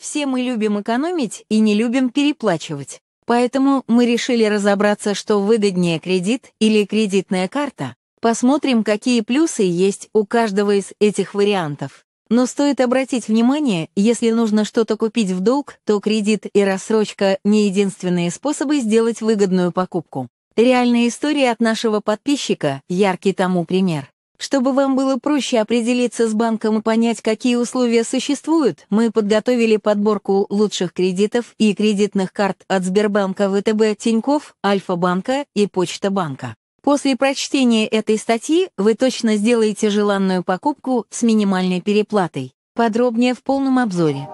Все мы любим экономить и не любим переплачивать. Поэтому мы решили разобраться, что выгоднее кредит или кредитная карта. Посмотрим, какие плюсы есть у каждого из этих вариантов. Но стоит обратить внимание, если нужно что-то купить в долг, то кредит и рассрочка — не единственные способы сделать выгодную покупку. Реальная история от нашего подписчика — яркий тому пример. Чтобы вам было проще определиться с банком и понять, какие условия существуют, мы подготовили подборку лучших кредитов и кредитных карт от Сбербанка ВТБ Тиньков, Альфа-банка и Почта банка. После прочтения этой статьи вы точно сделаете желанную покупку с минимальной переплатой. Подробнее в полном обзоре.